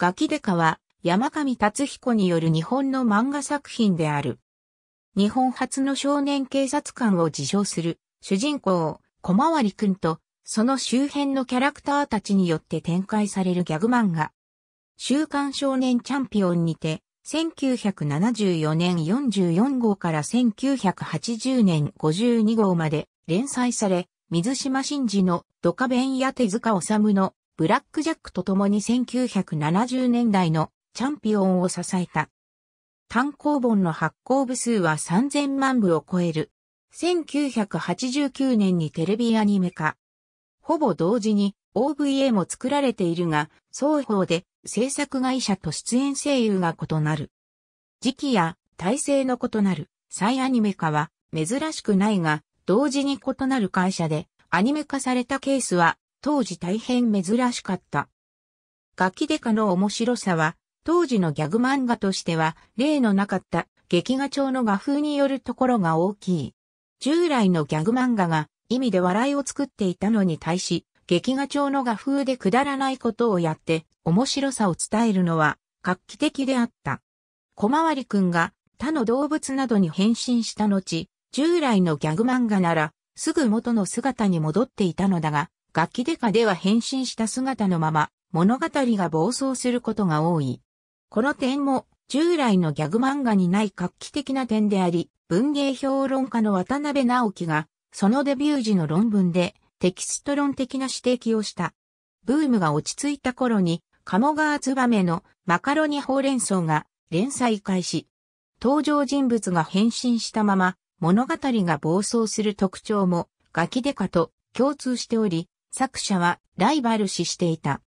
ガキデカは山上達彦による日本の漫画作品である。日本初の少年警察官を自称する主人公、小回りくんとその周辺のキャラクターたちによって展開されるギャグ漫画。週刊少年チャンピオンにて、1974年44号から1980年52号まで連載され、水島新司のドカベンや手塚治虫のブラックジャックと共に1970年代のチャンピオンを支えた。単行本の発行部数は3000万部を超える。1989年にテレビアニメ化。ほぼ同時に OVA も作られているが、双方で制作会社と出演声優が異なる。時期や体制の異なる再アニメ化は珍しくないが、同時に異なる会社でアニメ化されたケースは当時大変珍しかった。ガキデカの面白さは、当時のギャグ漫画としては、例のなかった劇画調の画風によるところが大きい。従来のギャグ漫画が意味で笑いを作っていたのに対し、劇画調の画風でくだらないことをやって面白さを伝えるのは画期的であった。小回りくんが他の動物などに変身した後、従来のギャグ漫画ならすぐ元の姿に戻っていたのだが、ガキデカでは変身した姿のまま、物語が暴走することが多い。この点も、従来のギャグ漫画にない画期的な点であり、文芸評論家の渡辺直樹が、そのデビュー時の論文で、テキスト論的な指摘をした。ブームが落ち着いた頃に、鴨川ツバメのマカロニほうれん草が連載開始。登場人物が変身したまま、物語が暴走する特徴も、ガキデカと共通しており、作者はライバル視していた。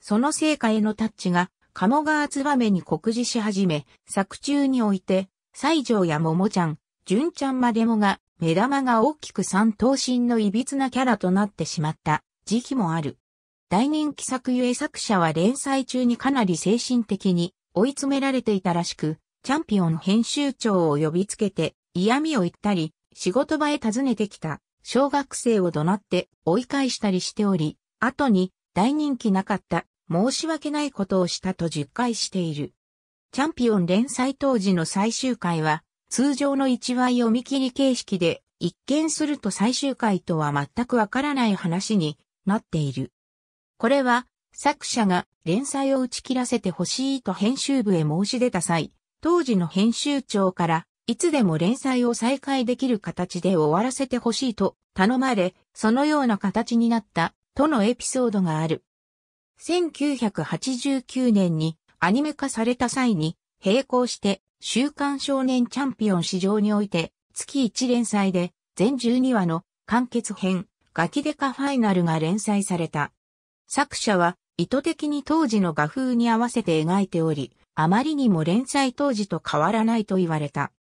その成果へのタッチが、鴨川めに酷似し始め、作中において、西条や桃ちゃん、純ちゃんまでもが、目玉が大きく三頭身の歪なキャラとなってしまった時期もある。大人気作ゆえ作者は連載中にかなり精神的に追い詰められていたらしく、チャンピオン編集長を呼びつけて嫌味を言ったり、仕事場へ訪ねてきた。小学生を怒鳴って追い返したりしており、後に大人気なかった申し訳ないことをしたと実回している。チャンピオン連載当時の最終回は通常の1話読み切り形式で一見すると最終回とは全くわからない話になっている。これは作者が連載を打ち切らせてほしいと編集部へ申し出た際、当時の編集長からいつでも連載を再開できる形で終わらせてほしいと頼まれ、そのような形になったとのエピソードがある。1989年にアニメ化された際に並行して週刊少年チャンピオン市場において月1連載で全12話の完結編ガキデカファイナルが連載された。作者は意図的に当時の画風に合わせて描いており、あまりにも連載当時と変わらないと言われた。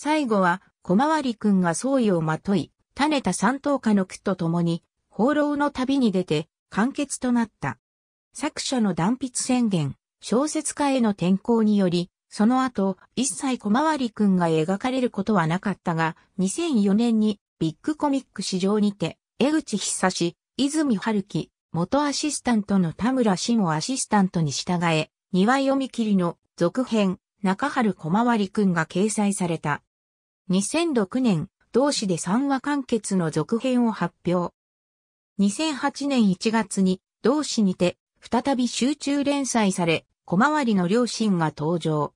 最後は、小回りくんが総意をまとい、種田三等家の句と共に、放浪の旅に出て、完結となった。作者の断筆宣言、小説家への転向により、その後、一切小回りくんが描かれることはなかったが、2004年にビッグコミック市場にて、江口久志、泉春樹、元アシスタントの田村慎をアシスタントに従え、庭読み切りの続編、中春小回りくんが掲載された。2006年、同誌で3話完結の続編を発表。2008年1月に、同誌にて、再び集中連載され、小回りの両親が登場。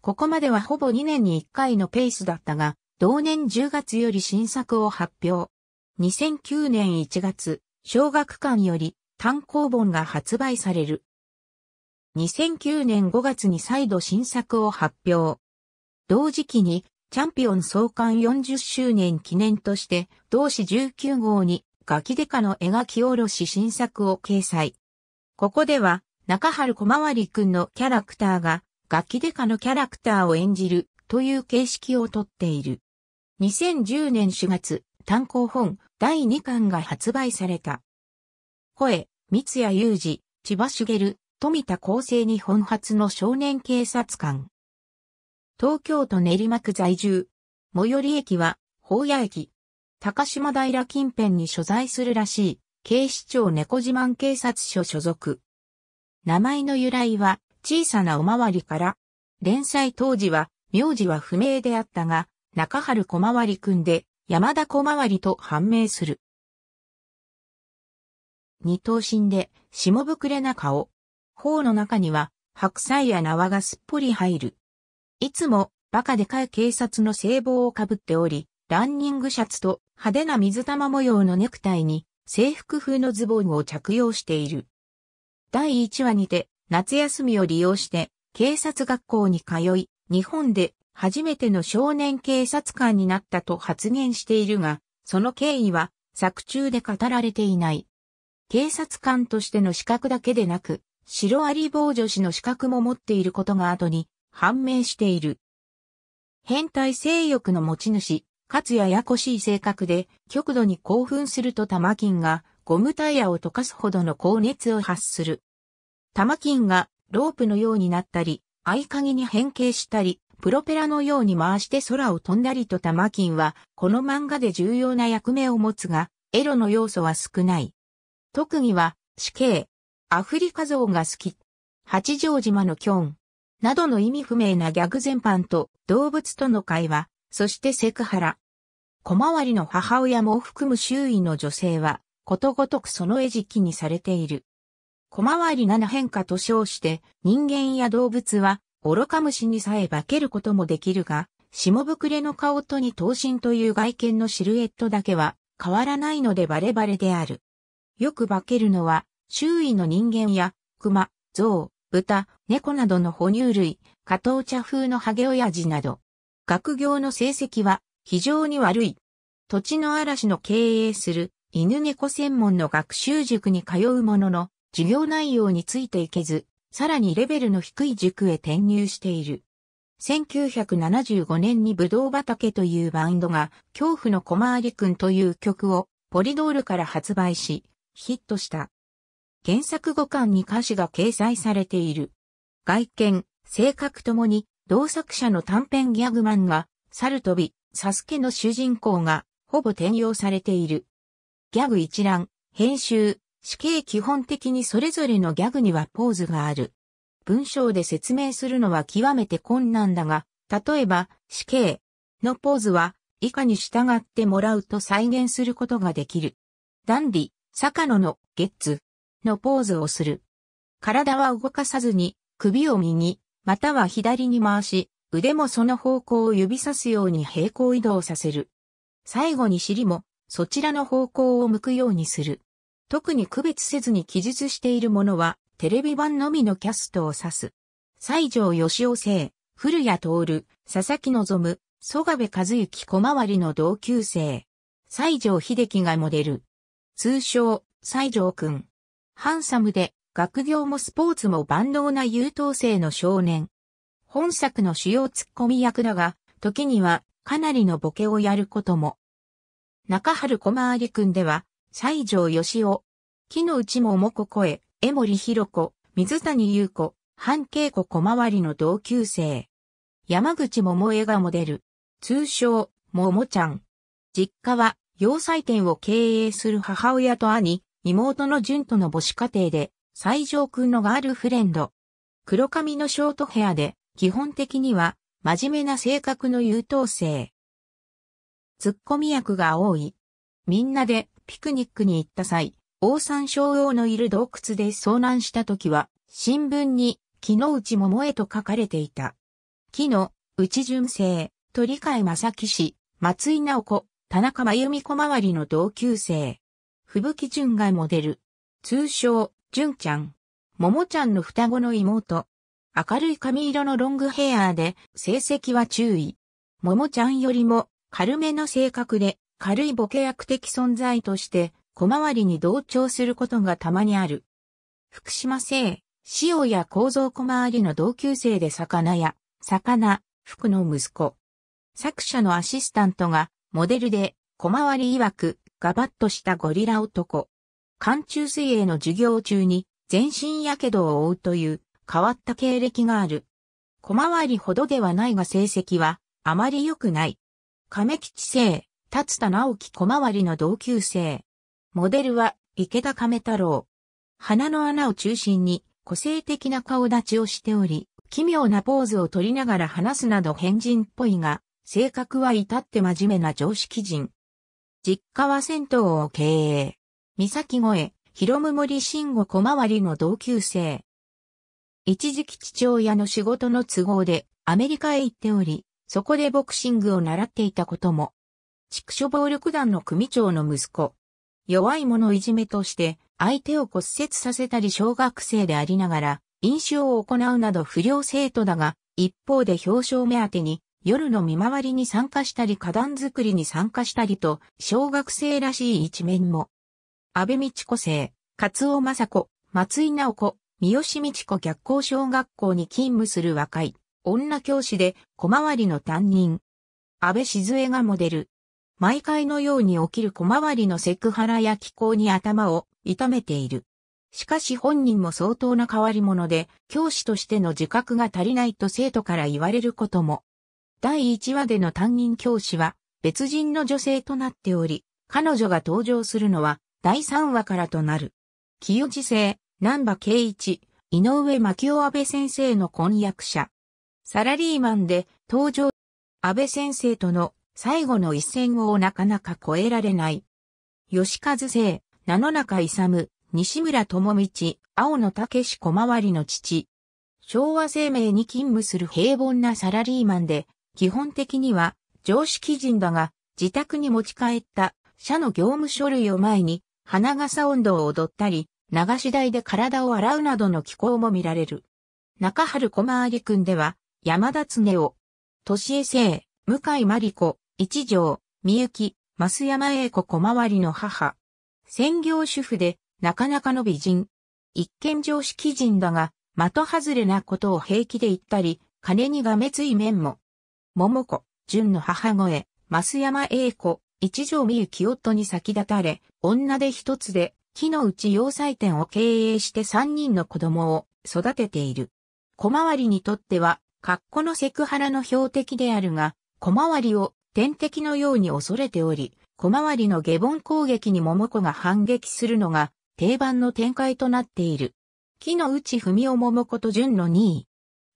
ここまではほぼ2年に1回のペースだったが、同年10月より新作を発表。2009年1月、小学館より単行本が発売される。2009年5月に再度新作を発表。同時期にチャンピオン創刊40周年記念として、同誌19号にガキデカの描き下ろし新作を掲載。ここでは、中春小回りくんのキャラクターが、ガキデカのキャラクターを演じるという形式をとっている。2010年4月、単行本第2巻が発売された。声、三谷裕二、千葉茂、富田厚生に本発の少年警察官。東京都練馬区在住。最寄り駅は、宝屋駅。高島平近辺に所在するらしい、警視庁猫自慢警察署所属。名前の由来は、小さなおまわりから、連載当時は、名字は不明であったが、中春小回り組んで、山田小回りと判明する。二等身で、下膨れな顔。頬の中には、白菜や縄がすっぽり入る。いつもバカでかい警察の制帽をかぶっており、ランニングシャツと派手な水玉模様のネクタイに制服風のズボンを着用している。第1話にて夏休みを利用して警察学校に通い、日本で初めての少年警察官になったと発言しているが、その経緯は作中で語られていない。警察官としての資格だけでなく、シロアリ防除士の資格も持っていることが後に判明している。変態性欲の持ち主、かつややこしい性格で、極度に興奮すると玉金がゴムタイヤを溶かすほどの高熱を発する。玉金がロープのようになったり、合鍵に変形したり、プロペラのように回して空を飛んだりと玉金は、この漫画で重要な役目を持つが、エロの要素は少ない。特技は、死刑。アフリカ像が好き。八丈島のキョン。などの意味不明なギャグ全般と動物との会話、そしてセクハラ。小回りの母親も含む周囲の女性は、ことごとくその餌食にされている。小回り七変化と称して、人間や動物は、愚か虫にさえ化けることもできるが、下ぶくれの顔とに等身という外見のシルエットだけは変わらないのでバレバレである。よく化けるのは、周囲の人間や、熊、象、豚、猫などの哺乳類、加藤茶風のハゲ親父など。学業の成績は非常に悪い。土地の嵐の経営する犬猫専門の学習塾に通うものの、授業内容についていけず、さらにレベルの低い塾へ転入している。1975年にブドウ畑というバンドが、恐怖の小回りくんという曲をポリドールから発売し、ヒットした。原作五巻に歌詞が掲載されている。外見、性格ともに、同作者の短編ギャグ漫画、猿飛び、サスケの主人公が、ほぼ転用されている。ギャグ一覧、編集、死刑基本的にそれぞれのギャグにはポーズがある。文章で説明するのは極めて困難だが、例えば、死刑のポーズは、以下に従ってもらうと再現することができる。ダンディ、坂野のゲッツ、のポーズをする。体は動かさずに、首を右、または左に回し、腕もその方向を指さすように平行移動させる。最後に尻も、そちらの方向を向くようにする。特に区別せずに記述しているものは、テレビ版のみのキャストを指す。西条義雄生、古谷徹、佐々木望、曽我部和幸小回りの同級生。西条秀樹がモデル。通称、西条くん。ハンサムで、学業もスポーツも万能な優等生の少年。本作の主要ツッコミ役だが、時にはかなりのボケをやることも。中春小回りくんでは、西条義雄、木の内桃子声、江森博子、水谷優子、半恵子小回りの同級生。山口桃江がモデル。通称、桃ちゃん。実家は、洋裁店を経営する母親と兄、妹の純との母子家庭で、西条くんのガールフレンド。黒髪のショートヘアで、基本的には、真面目な性格の優等生。ツッコミ役が多い。みんなで、ピクニックに行った際、王山小王のいる洞窟で遭難した時は、新聞に、木の内桃へと書かれていた。木の内純正、鳥海正樹氏、松井直子、田中真由美子周りの同級生。吹雪純がモデル。通称、純ちゃん。桃ちゃんの双子の妹。明るい髪色のロングヘアーで、成績は注意。桃ちゃんよりも、軽めの性格で、軽いボケ役的存在として、小回りに同調することがたまにある。福島製、塩や構造小回りの同級生で魚や、魚、福の息子。作者のアシスタントが、モデルで、小回り曰く、ガバッとしたゴリラ男。寒中水泳の授業中に全身やけどを負うという変わった経歴がある。小回りほどではないが成績はあまり良くない。亀吉生、達田直樹小回りの同級生。モデルは池田亀太郎。鼻の穴を中心に個性的な顔立ちをしており、奇妙なポーズを取りながら話すなど変人っぽいが、性格は至って真面目な常識人。実家は銭湯を経営。三崎越、広む森慎吾小回りの同級生。一時期父親の仕事の都合でアメリカへ行っており、そこでボクシングを習っていたことも。畜生暴力団の組長の息子。弱い者いじめとして相手を骨折させたり小学生でありながら飲酒を行うなど不良生徒だが、一方で表彰目当てに夜の見回りに参加したり花壇作りに参加したりと、小学生らしい一面も。安倍道子生、勝尾雅子、松井直子、三好道子逆行小学校に勤務する若い、女教師で小回りの担任。安倍静江がモデル。毎回のように起きる小回りのセクハラや気候に頭を痛めている。しかし本人も相当な変わり者で、教師としての自覚が足りないと生徒から言われることも第1話での担任教師は別人の女性となっており、彼女が登場するのは第3話からとなる。清治生、南波圭一、井上牧雄安倍先生の婚約者。サラリーマンで登場。安倍先生との最後の一戦をなかなか超えられない。吉和生、名の中勇、西村智道、青野武史小回りの父。昭和生命に勤務する平凡なサラリーマンで、基本的には常識人だが、自宅に持ち帰った社の業務書類を前に、花笠音頭を踊ったり、流し台で体を洗うなどの気候も見られる。中春小回り君では、山田常夫、年江生、向井真理子、一条、みゆき、増山栄子小回りの母。専業主婦で、なかなかの美人。一見常識人だが、的外れなことを平気で言ったり、金にがめつい面も桃子、純の母声、増山栄子、一条美幸夫に先立たれ、女で一つで、木の内洋裁店を経営して三人の子供を育てている。小回りにとっては、格好のセクハラの標的であるが、小回りを天敵のように恐れており、小回りの下凡攻撃に桃子が反撃するのが定番の展開となっている。木の内文夫桃子と純の2位。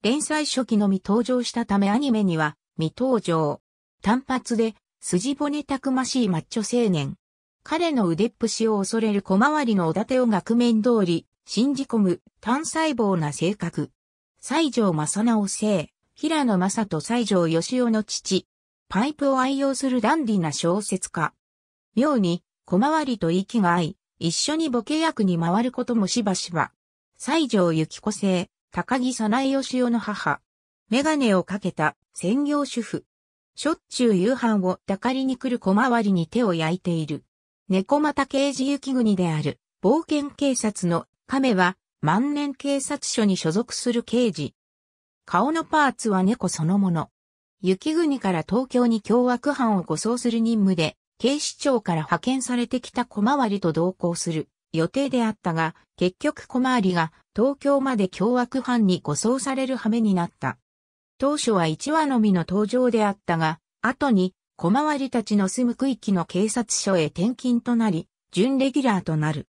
連載初期のみ登場したためアニメには未登場。単発で、筋骨たくましいマッチョ青年。彼の腕っぷしを恐れる小回りのおだてを額面通り、信じ込む、単細胞な性格。西条正直生、平野正と西条義雄の父。パイプを愛用するダンディな小説家。妙に、小回りと息が合い、一緒にボケ役に回ることもしばしば。西条幸子生、高木早苗義雄の母。メガネをかけた専業主婦。しょっちゅう夕飯を抱かりに来る小回りに手を焼いている。猫又刑事雪国である冒険警察の亀は万年警察署に所属する刑事。顔のパーツは猫そのもの。雪国から東京に凶悪犯を護送する任務で、警視庁から派遣されてきた小回りと同行する予定であったが、結局小回りが東京まで凶悪犯に護送される羽目になった。当初は1話のみの登場であったが、後に小回りたちの住む区域の警察署へ転勤となり、準レギュラーとなる。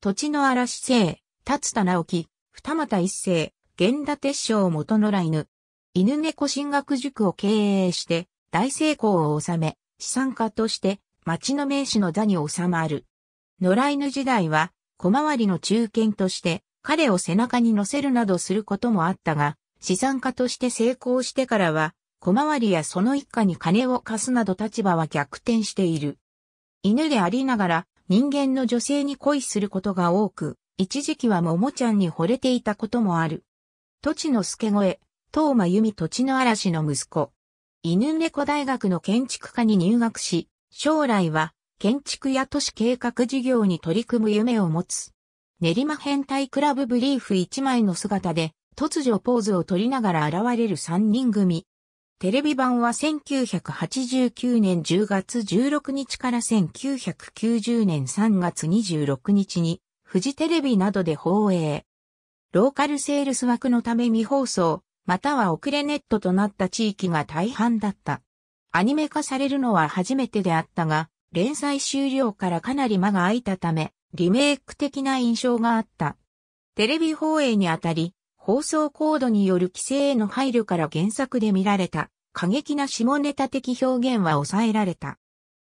土地の嵐生、立田直樹、二股一世、源田鉄章元野良犬。犬猫進学塾を経営して、大成功を収め、資産家として、町の名士の座に収まる。野良犬時代は、小回りの中堅として、彼を背中に乗せるなどすることもあったが、資産家として成功してからは、小回りやその一家に金を貸すなど立場は逆転している。犬でありながら人間の女性に恋することが多く、一時期は桃ちゃんに惚れていたこともある。土地の助越、東間由美土地の嵐の息子。犬猫大学の建築家に入学し、将来は建築や都市計画事業に取り組む夢を持つ。練馬変態クラブブリーフ一枚の姿で突如ポーズを取りながら現れる3人組。テレビ版は1989年10月16日から1990年3月26日に、フジテレビなどで放映。ローカルセールス枠のため未放送、または遅れネットとなった地域が大半だった。アニメ化されるのは初めてであったが、連載終了からかなり間が空いたため、リメイク的な印象があった。テレビ放映にあたり、放送コードによる規制への配慮から原作で見られた過激な下ネタ的表現は抑えられた。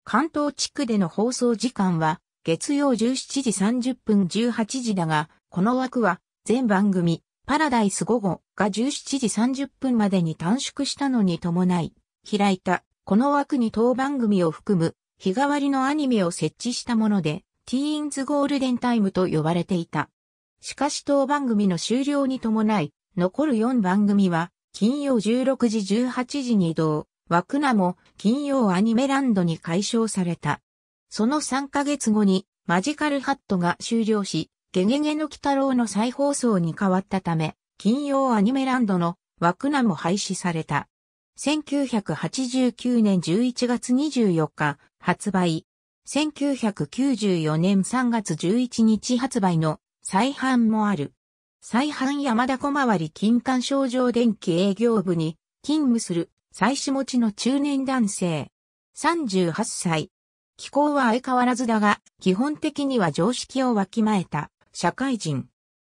関東地区での放送時間は月曜17時30分18時だが、この枠は全番組パラダイス午後が17時30分までに短縮したのに伴い、開いたこの枠に当番組を含む日替わりのアニメを設置したもので、ティーンズゴールデンタイムと呼ばれていた。しかし当番組の終了に伴い、残る4番組は、金曜16時18時に移動、枠名も金曜アニメランドに解消された。その3ヶ月後に、マジカルハットが終了し、ゲゲゲの鬼太郎の再放送に変わったため、金曜アニメランドの枠名も廃止された。1989年11月24日発売。1994年3月11日発売の再販もある。再販山田小回り金環症状電気営業部に勤務する妻子持ちの中年男性。38歳。気候は相変わらずだが、基本的には常識をわきまえた社会人。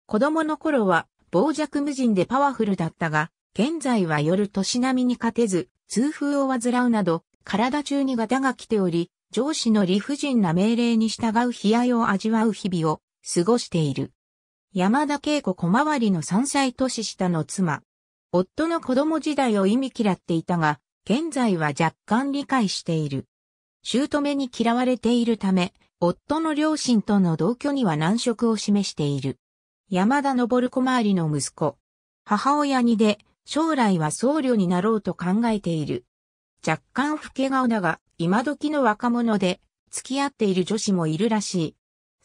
子供の頃は傍若無人でパワフルだったが、現在は夜年並みに勝てず、痛風を患うなど、体中にガタが来ており、上司の理不尽な命令に従う悲哀を味わう日々を過ごしている。山田恵子小回りの3歳年下の妻。夫の子供時代を意味嫌っていたが、現在は若干理解している。姑に嫌われているため、夫の両親との同居には難色を示している。山田昇小回りの息子。母親にで、将来は僧侶になろうと考えている。若干老け顔だが、今時の若者で、付き合っている女子もいるらしい。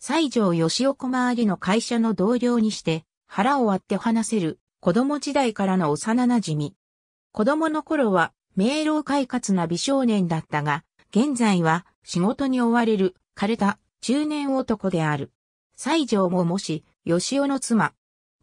西条義雄小回りの会社の同僚にして、腹を割って話せる、子供時代からの幼馴染み。子供の頃は、明朗快活な美少年だったが、現在は、仕事に追われる、枯れた、中年男である。西条ももし、義雄の妻。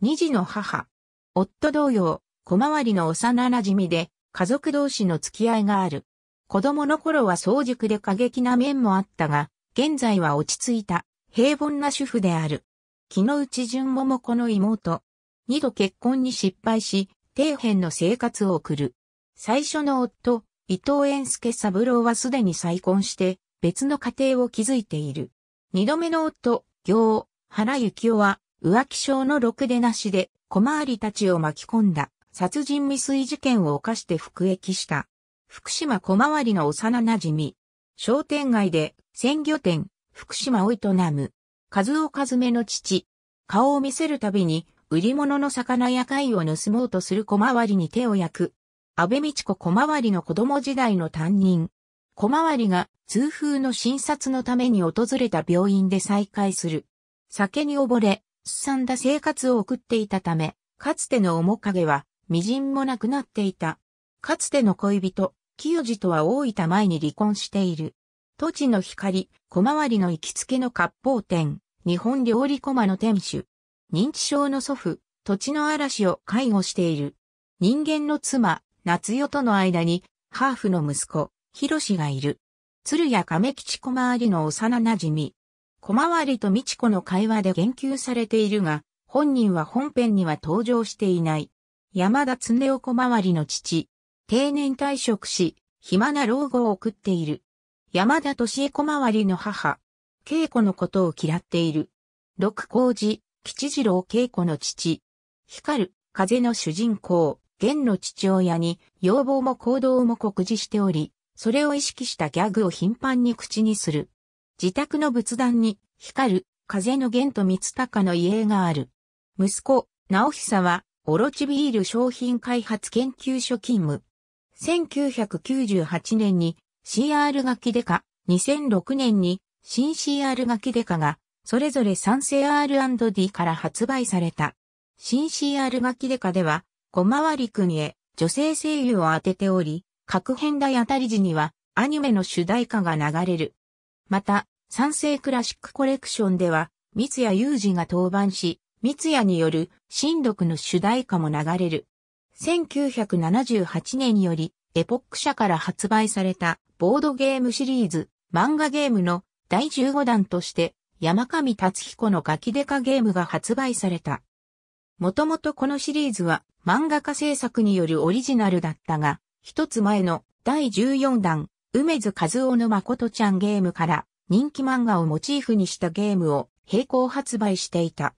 二児の母。夫同様、小回りの幼馴染で、家族同士の付き合いがある。子供の頃は早熟で過激な面もあったが、現在は落ち着いた、平凡な主婦である。木之内淳桃子の妹。二度結婚に失敗し、底辺の生活を送る。最初の夫、伊藤園介三郎はすでに再婚して、別の家庭を築いている。二度目の夫、行、原幸夫は、浮気症のろくでなしで、小回りたちを巻き込んだ、殺人未遂事件を犯して服役した。福島小回りの幼馴染。商店街で鮮魚店、福島を営む、和夫和めの父。顔を見せるたびに、売り物の魚や貝を盗もうとする小回りに手を焼く。安倍道子小回りの子供時代の担任。小回りが痛風の診察のために訪れた病院で再会する。酒に溺れ、すさんだ生活を送っていたため、かつての面影は、微塵もなくなっていた。かつての恋人、清治とは大分前に離婚している。土地の光、小回りの行きつけの割烹店、日本料理駒の店主。認知症の祖父、土地の嵐を介護している。人間の妻、夏代との間に、ハーフの息子、ヒロシがいる。鶴谷亀吉小回りの幼馴染み。小回りと美智子の会話で言及されているが、本人は本編には登場していない。山田恒夫小回りの父。定年退職し、暇な老後を送っている。山田敏恵子周りの母、恵子のことを嫌っている。六孔寺、吉次郎恵子の父。光る、風の主人公、源の父親に、要望も行動も告示しており、それを意識したギャグを頻繁に口にする。自宅の仏壇に、光る、風の源と光鷹の遺影がある。息子、直久は、オロチビール商品開発研究所勤務。1998年に CR ガキデカ、2006年に新 CR ガキデカが、それぞれ 3CR&D から発売された。新 CR ガキデカでは、小回り国へ女性声優を当てており、各編題あたり時にはアニメの主題歌が流れる。また、三成クラシックコレクションでは、三谷裕二が登板し、三谷による新読の主題歌も流れる。1978年よりエポック社から発売されたボードゲームシリーズ漫画ゲームの第15弾として山上達彦のガキデカゲームが発売された。もともとこのシリーズは漫画家制作によるオリジナルだったが、一つ前の第14弾梅津和夫の誠ちゃんゲームから人気漫画をモチーフにしたゲームを並行発売していた。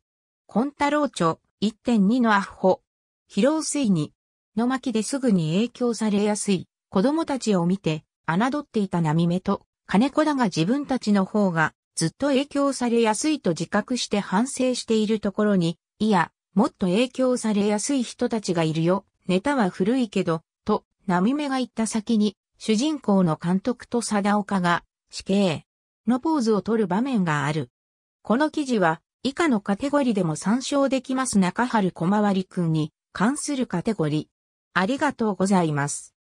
コンタローチョ1.2のアッホ、広水にの巻ですぐに影響されやすい子供たちを見て、侮っていた波目と金子だが自分たちの方がずっと影響されやすいと自覚して反省しているところに、いや、もっと影響されやすい人たちがいるよ。ネタは古いけど、と、波目が言った先に、主人公の監督と貞岡が、死刑のポーズを取る場面がある。この記事は、以下のカテゴリでも参照できます中春小回りくんに関するカテゴリありがとうございます。